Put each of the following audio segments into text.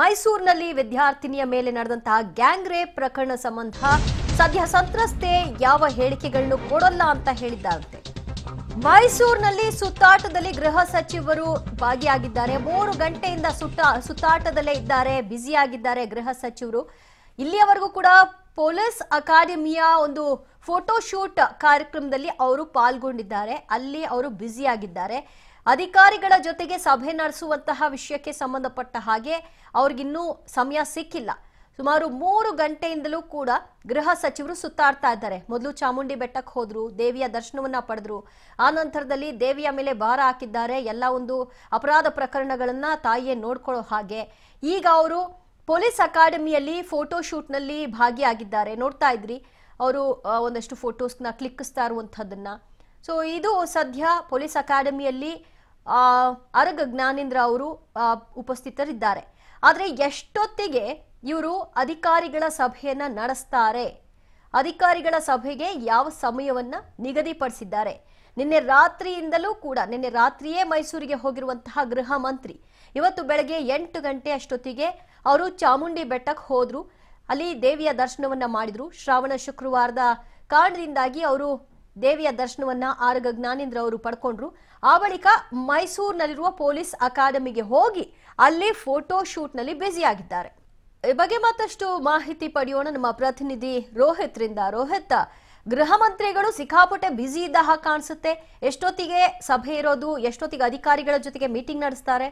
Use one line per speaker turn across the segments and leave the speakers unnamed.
ಮೈಸೂರಿನಲ್ಲಿ ವಿದ್ಯಾರ್ಥಿನಿಯ ಮೇಲೆ ನಡೆದಂತಹ ಗ್ಯಾಂಗ್ ರೇಪ್ ಪ್ರಕರಣ ಸಂಬಂಧ ಸದ್ಯ ಸಂತ್ರಸ್ತೆ ಯಾವ ಹೇಳಿಕೆಗಳನ್ನು ಕೊಡಲ್ಲ ಅಂತ ಹೇಳಿದ್ದಾರಂತೆ ಮೈಸೂರಿನಲ್ಲಿ ಸುತ್ತಾಟದಲ್ಲಿ ಗೃಹ ಸಚಿವರು ಭಾಗಿಯಾಗಿದ್ದಾರೆ ಮೂರು ಗಂಟೆಯಿಂದ ಸುತ್ತ ಸುತ್ತಾಟದಲ್ಲೇ ಇದ್ದಾರೆ ಬ್ಯುಸಿಯಾಗಿದ್ದಾರೆ ಗೃಹ ಸಚಿವರು ಇಲ್ಲಿಯವರೆಗೂ ಕೂಡ ಪೊಲೀಸ್ ಅಕಾಡೆಮಿಯ ಒಂದು ಫೋಟೋಶೂಟ್ ಕಾರ್ಯಕ್ರಮದಲ್ಲಿ ಅವರು ಪಾಲ್ಗೊಂಡಿದ್ದಾರೆ ಅಲ್ಲಿ ಅವರು ಆಗಿದ್ದಾರೆ ಅಧಿಕಾರಿಗಳ ಜೊತೆಗೆ ಸಭೆ ನಡೆಸುವಂತಹ ವಿಷಯಕ್ಕೆ ಸಂಬಂಧಪಟ್ಟ ಹಾಗೆ ಅವ್ರಿಗಿನ್ನೂ ಸಮಯ ಸಿಕ್ಕಿಲ್ಲ ಸುಮಾರು ಮೂರು ಗಂಟೆಯಿಂದಲೂ ಕೂಡ ಗೃಹ ಸಚಿವರು ಸುತ್ತಾಡ್ತಾ ಇದ್ದಾರೆ ಮೊದಲು ಚಾಮುಂಡಿ ಬೆಟ್ಟಕ್ಕೆ ಹೋದ್ರು ದೇವಿಯ ದರ್ಶನವನ್ನ ಪಡೆದ್ರು ಆ ನಂತರದಲ್ಲಿ ದೇವಿಯ ಮೇಲೆ ಭಾರ ಹಾಕಿದ್ದಾರೆ ಎಲ್ಲ ಒಂದು ಅಪರಾಧ ಪ್ರಕರಣಗಳನ್ನ ತಾಯಿಯೇ ನೋಡ್ಕೊಳ್ಳೋ ಹಾಗೆ ಈಗ ಅವರು ಪೊಲೀಸ್ ಅಕಾಡೆಮಿಯಲ್ಲಿ ಫೋಟೋ ಶೂಟ್ನಲ್ಲಿ ಭಾಗಿಯಾಗಿದ್ದಾರೆ ನೋಡ್ತಾ ಇದ್ರಿ ಅವರು ಒಂದಷ್ಟು ಫೋಟೋಸ್ನ ಕ್ಲಿಕ್ಕಿಸ್ತಾ ಇರುವಂತಹದನ್ನ ಸೊ ಇದು ಸದ್ಯ ಪೊಲೀಸ್ ಅಕಾಡೆಮಿಯಲ್ಲಿ ಅರಗ ಜ್ಞಾನೇಂದ್ರ ಅವರು ಉಪಸ್ಥಿತರಿದ್ದಾರೆ ಆದರೆ ಎಷ್ಟೊತ್ತಿಗೆ ಇವರು ಅಧಿಕಾರಿಗಳ ಸಭೆಯನ್ನ ನಡೆಸ್ತಾರೆ ಅಧಿಕಾರಿಗಳ ಸಭೆಗೆ ಯಾವ ಸಮಯವನ್ನ ನಿಗದಿಪಡಿಸಿದ್ದಾರೆ ನಿನ್ನೆ ರಾತ್ರಿಯಿಂದಲೂ ಕೂಡ ನಿನ್ನೆ ರಾತ್ರಿಯೇ ಮೈಸೂರಿಗೆ ಹೋಗಿರುವಂತಹ ಗೃಹ ಮಂತ್ರಿ ಇವತ್ತು ಬೆಳಗ್ಗೆ ಎಂಟು ಗಂಟೆ ಅಷ್ಟೊತ್ತಿಗೆ ಅವರು ಚಾಮುಂಡಿ ಬೆಟ್ಟಕ್ಕೆ ಹೋದ್ರು ಅಲ್ಲಿ ದೇವಿಯ ದರ್ಶನವನ್ನ ಮಾಡಿದ್ರು ಶ್ರಾವಣ ಶುಕ್ರವಾರದ ಕಾರಣದಿಂದಾಗಿ ಅವರು ದೇವಿಯ ದರ್ಶನವನ್ನ ಆರಗ ಜ್ಞಾನೇಂದ್ರ ಅವರು ಪಡ್ಕೊಂಡ್ರು ಆ ಬಳಿಕ ಮೈಸೂರಿನಲ್ಲಿರುವ ಪೊಲೀಸ್ ಅಕಾಡೆಮಿಗೆ ಹೋಗಿ ಅಲ್ಲಿ ಫೋಟೋ ಶೂಟ್ನಲ್ಲಿ ಆಗಿದ್ದಾರೆ ಈ ಬಗ್ಗೆ ಮತ್ತಷ್ಟು ಮಾಹಿತಿ ಪಡೆಯೋಣ ನಮ್ಮ ಪ್ರತಿನಿಧಿ ರೋಹಿತ್ ರಿಂದ ರೋಹಿತ್ ಗೃಹ ಮಂತ್ರಿಗಳು ಸಿಕ್ಕಾಪಟ್ಟೆ ಬ್ಯುಸಿ ಇದ್ದ ಹಾಗೆ ಕಾಣಿಸುತ್ತೆ ಎಷ್ಟೊತ್ತಿಗೆ ಸಭೆ ಇರೋದು ಎಷ್ಟೊತ್ತಿಗೆ ಅಧಿಕಾರಿಗಳ ಜೊತೆಗೆ ಮೀಟಿಂಗ್ ನಡೆಸ್ತಾರೆ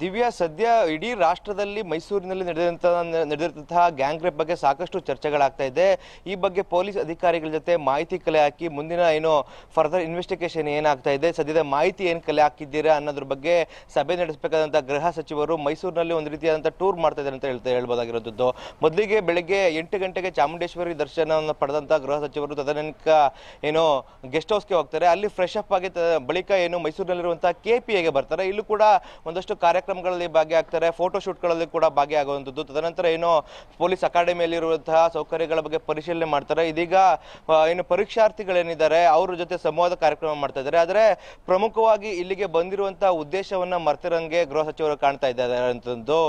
ದಿವ್ಯಾ ಸದ್ಯ ಇಡೀ ರಾಷ್ಟ್ರದಲ್ಲಿ ಮೈಸೂರಿನಲ್ಲಿ ನಡೆದಂತ ನಡೆದಿರುವಂತಹ ಗ್ಯಾಂಗ್ ರೇಪ್ ಬಗ್ಗೆ ಸಾಕಷ್ಟು ಚರ್ಚೆಗಳಾಗ್ತಾ ಇದೆ ಈ ಬಗ್ಗೆ ಪೊಲೀಸ್ ಅಧಿಕಾರಿಗಳ ಜೊತೆ ಮಾಹಿತಿ ಕಲೆ ಹಾಕಿ ಮುಂದಿನ ಏನು ಫರ್ದರ್ ಇನ್ವೆಸ್ಟಿಗೇಷನ್ ಏನಾಗ್ತಾ ಇದೆ ಸದ್ಯದ ಮಾಹಿತಿ ಏನು ಕಲೆ ಹಾಕಿದ್ದೀರಾ ಅನ್ನೋದ್ರ ಬಗ್ಗೆ ಸಭೆ ನಡೆಸಬೇಕಾದಂತಹ ಗೃಹ ಸಚಿವರು ಮೈಸೂರಿನಲ್ಲಿ ಒಂದು ರೀತಿಯಾದಂತಹ ಟೂರ್ ಮಾಡ್ತಾ ಇದ್ದಾರೆ ಅಂತ ಹೇಳ್ತಾ ಹೇಳ್ಬೋದಾಗಿರೋದು ಮೊದಲಿಗೆ ಬೆಳಗ್ಗೆ ಎಂಟು ಗಂಟೆಗೆ ಚಾಮುಂಡೇಶ್ವರಿ ದರ್ಶನವನ್ನು ಪಡೆದಂತಹ ಗೃಹ ಸಚಿವರು ಮಾಡಬೇಕು ತದನಕ ಏನು ಗೆಸ್ಟ್ ಹೌಸ್ಗೆ ಹೋಗ್ತಾರೆ ಅಲ್ಲಿ ಫ್ರೆಶ್ ಅಪ್ ಆಗಿ ಬಳಿಕ ಏನು ಮೈಸೂರಿನಲ್ಲಿರುವಂಥ ಕೆ ಪಿ ಎಗೆ ಬರ್ತಾರೆ ಇಲ್ಲೂ ಕೂಡ ಒಂದಷ್ಟು ಕಾರ್ಯಕ್ರಮಗಳಲ್ಲಿ ಭಾಗಿಯಾಗ್ತಾರೆ ಫೋಟೋ ಶೂಟ್ಗಳಲ್ಲಿ ಕೂಡ ಭಾಗಿಯಾಗುವಂಥದ್ದು ತದನಂತರ ಏನು ಪೊಲೀಸ್ ಅಕಾಡೆಮಿಯಲ್ಲಿರುವಂತಹ ಸೌಕರ್ಯಗಳ ಬಗ್ಗೆ ಪರಿಶೀಲನೆ ಮಾಡ್ತಾರೆ ಇದೀಗ ಏನು ಪರೀಕ್ಷಾರ್ಥಿಗಳೇನಿದ್ದಾರೆ ಅವ್ರ ಜೊತೆ ಸಂವಾದ ಕಾರ್ಯಕ್ರಮ ಮಾಡ್ತಾ ಇದ್ದಾರೆ ಆದರೆ ಪ್ರಮುಖವಾಗಿ ಇಲ್ಲಿಗೆ ಬಂದಿರುವಂತಹ ಉದ್ದೇಶವನ್ನ ಮರ್ತಿರಂಗೆ ಗೃಹ ಸಚಿವರು ಕಾಣ್ತಾ ಇದ್ದಾರೆ ಅಂತಂದು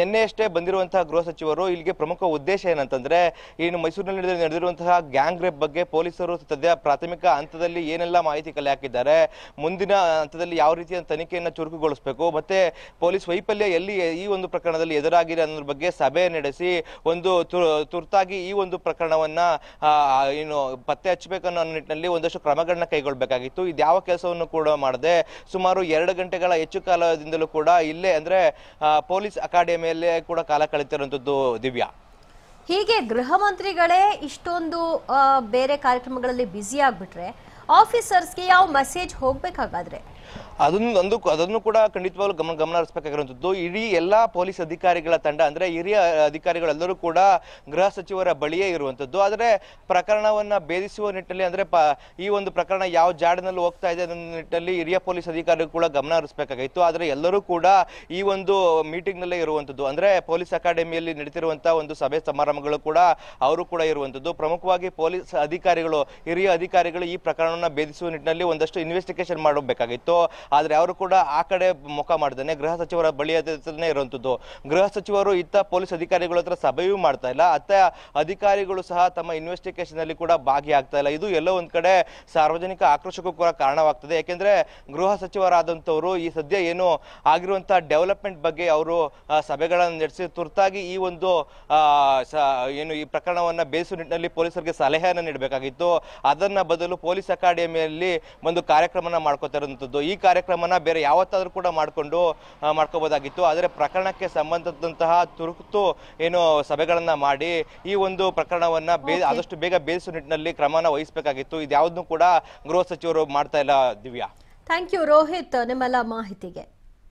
ನಿನ್ನೆಯಷ್ಟೇ ಬಂದಿರುವಂತಹ ಗೃಹ ಸಚಿವರು ಇಲ್ಲಿಗೆ ಪ್ರಮುಖ ಉದ್ದೇಶ ಏನಂತಂದ್ರೆ ಏನು ಮೈಸೂರಿನಲ್ಲಿ ನಡೆದಿರುವಂತಹ ಗ್ಯಾಂಗ್ ರೇಪ್ ಬಗ್ಗೆ ಬಗ್ಗೆ ಪೊಲೀಸರು ಸದ್ಯ ಪ್ರಾಥಮಿಕ ಹಂತದಲ್ಲಿ ಏನೆಲ್ಲ ಮಾಹಿತಿ ಕಲೆ ಹಾಕಿದ್ದಾರೆ ಮುಂದಿನ ಹಂತದಲ್ಲಿ ಯಾವ ರೀತಿಯ ತನಿಖೆಯನ್ನು ಚುರುಕುಗೊಳಿಸಬೇಕು ಮತ್ತೆ ಪೊಲೀಸ್ ವೈಫಲ್ಯ ಎಲ್ಲಿ ಈ ಒಂದು ಪ್ರಕರಣದಲ್ಲಿ ಎದುರಾಗಿದೆ ಅನ್ನೋದ್ರ ಬಗ್ಗೆ ಸಭೆ ನಡೆಸಿ ಒಂದು ತುರ್ತಾಗಿ ಈ ಒಂದು ಪ್ರಕರಣವನ್ನ ಏನು ಪತ್ತೆ ಹಚ್ಚಬೇಕನ್ನೋ ನಿಟ್ಟಿನಲ್ಲಿ ಒಂದಷ್ಟು ಕ್ರಮಗಳನ್ನ ಕೈಗೊಳ್ಳಬೇಕಾಗಿತ್ತು ಯಾವ ಕೆಲಸವನ್ನು ಕೂಡ ಮಾಡದೆ ಸುಮಾರು ಎರಡು ಗಂಟೆಗಳ ಹೆಚ್ಚು ಕಾಲದಿಂದಲೂ ಕೂಡ ಇಲ್ಲೇ ಅಂದ್ರೆ ಪೊಲೀಸ್ ಅಕಾಡೆಮಿಯಲ್ಲೇ ಕೂಡ ಕಾಲ ಕಳೆತಿರುವಂತದ್ದು ದಿವ್ಯಾ
ಹೀಗೆ ಗೃಹ ಮಂತ್ರಿಗಳೇ ಇಷ್ಟೊಂದು ಬೇರೆ ಕಾರ್ಯಕ್ರಮಗಳಲ್ಲಿ ಬ್ಯುಸಿ ಆಗ್ಬಿಟ್ರೆ ಆಫೀಸರ್ಸ್ಗೆ ಯಾವ ಮೆಸೇಜ್ ಹೋಗ್ಬೇಕಾಗಾದ್ರೆ
ಅದನ್ನು ಒಂದು ಅದನ್ನು ಕೂಡ ಖಂಡಿತವಾಗ್ಲೂ ಗಮನ ಗಮನ ಹರಿಸಬೇಕಾಗಿರುವಂಥದ್ದು ಇಡೀ ಎಲ್ಲ ಪೊಲೀಸ್ ಅಧಿಕಾರಿಗಳ ತಂಡ ಅಂದರೆ ಹಿರಿಯ ಅಧಿಕಾರಿಗಳೆಲ್ಲರೂ ಕೂಡ ಗೃಹ ಸಚಿವರ ಬಳಿಯೇ ಇರುವಂಥದ್ದು ಆದರೆ ಪ್ರಕರಣವನ್ನು ಭೇದಿಸುವ ನಿಟ್ಟಿನಲ್ಲಿ ಅಂದರೆ ಪ ಈ ಒಂದು ಪ್ರಕರಣ ಯಾವ ಜಾಡಿನಲ್ಲಿ ಹೋಗ್ತಾ ಇದೆ ಅನ್ನೋ ನಿಟ್ಟಿನಲ್ಲಿ ಹಿರಿಯ ಪೊಲೀಸ್ ಅಧಿಕಾರಿಗಳು ಕೂಡ ಗಮನ ಹರಿಸಬೇಕಾಗಿತ್ತು ಆದರೆ ಎಲ್ಲರೂ ಕೂಡ ಈ ಒಂದು ಮೀಟಿಂಗ್ನಲ್ಲೇ ಇರುವಂಥದ್ದು ಅಂದರೆ ಪೊಲೀಸ್ ಅಕಾಡೆಮಿಯಲ್ಲಿ ನಡೀತಿರುವಂಥ ಒಂದು ಸಭೆ ಸಮಾರಂಭಗಳು ಕೂಡ ಅವರು ಕೂಡ ಇರುವಂಥದ್ದು ಪ್ರಮುಖವಾಗಿ ಪೊಲೀಸ್ ಅಧಿಕಾರಿಗಳು ಹಿರಿಯ ಅಧಿಕಾರಿಗಳು ಈ ಪ್ರಕರಣವನ್ನು ಭೇದಿಸುವ ನಿಟ್ಟಿನಲ್ಲಿ ಒಂದಷ್ಟು ಇನ್ವೆಸ್ಟಿಗೇಷನ್ ಮಾಡಬೇಕಾಗಿತ್ತು ಆದರೆ ಅವರು ಕೂಡ ಆ ಕಡೆ ಮುಖ ಮಾಡ್ತಾನೆ ಗೃಹ ಸಚಿವರ ಬಳಿ ಹತ್ರನೇ ಇರುವಂಥದ್ದು ಗೃಹ ಸಚಿವರು ಇತ್ತ ಪೊಲೀಸ್ ಅಧಿಕಾರಿಗಳ ಹತ್ರ ಸಭೆಯೂ ಮಾಡ್ತಾ ಇಲ್ಲ ಅತ್ತ ಅಧಿಕಾರಿಗಳು ಸಹ ತಮ್ಮ ಇನ್ವೆಸ್ಟಿಗೇಷನ್ ಅಲ್ಲಿ ಕೂಡ ಭಾಗಿಯಾಗ್ತಾ ಇಲ್ಲ ಇದು ಎಲ್ಲೋ ಒಂದು ಕಡೆ ಸಾರ್ವಜನಿಕ ಆಕ್ರೋಶಕ್ಕೂ ಕೂಡ ಕಾರಣವಾಗ್ತದೆ ಯಾಕೆಂದ್ರೆ ಗೃಹ ಸಚಿವರಾದಂಥವರು ಈ ಸದ್ಯ ಏನು ಆಗಿರುವಂತಹ ಡೆವಲಪ್ಮೆಂಟ್ ಬಗ್ಗೆ ಅವರು ಸಭೆಗಳನ್ನು ನಡೆಸಿ ತುರ್ತಾಗಿ ಈ ಒಂದು ಏನು ಈ ಪ್ರಕರಣವನ್ನ ಬೇಸು ನಿಟ್ಟಿನಲ್ಲಿ ಪೊಲೀಸರಿಗೆ ಸಲಹೆಯನ್ನು ನೀಡಬೇಕಾಗಿತ್ತು ಅದನ್ನ ಬದಲು ಪೊಲೀಸ್ ಅಕಾಡೆಮಿಯಲ್ಲಿ ಒಂದು ಕಾರ್ಯಕ್ರಮನ ಮಾಡ್ಕೋತಾ ಈ ಕಾರ್ಯ ಕಾರ್ಯಕ್ರಮನ ಬೇರೆ ಯಾವತ್ತಾದರೂ ಕೂಡ ಮಾಡಿಕೊಂಡು ಮಾಡ್ಕೋಬೋದಾಗಿತ್ತು ಆದರೆ ಪ್ರಕರಣಕ್ಕೆ ಸಂಬಂಧದಂತಹ ತುರ್ತು ಏನು ಸಭೆಗಳನ್ನು ಮಾಡಿ ಈ ಒಂದು ಪ್ರಕರಣವನ್ನು ಬೇ ಆದಷ್ಟು ಬೇಗ ಬೇಯಿಸುವ ನಿಟ್ಟಿನಲ್ಲಿ ಕ್ರಮನ ವಹಿಸಬೇಕಾಗಿತ್ತು ಇದ್ಯಾವುದನ್ನು ಕೂಡ ಗೃಹ ಸಚಿವರು ಮಾಡ್ತಾ ಇಲ್ಲ ದಿವ್ಯಾ
ಥ್ಯಾಂಕ್ ಯು ರೋಹಿತ್ ನಿಮ್ಮೆಲ್ಲ ಮಾಹಿತಿಗೆ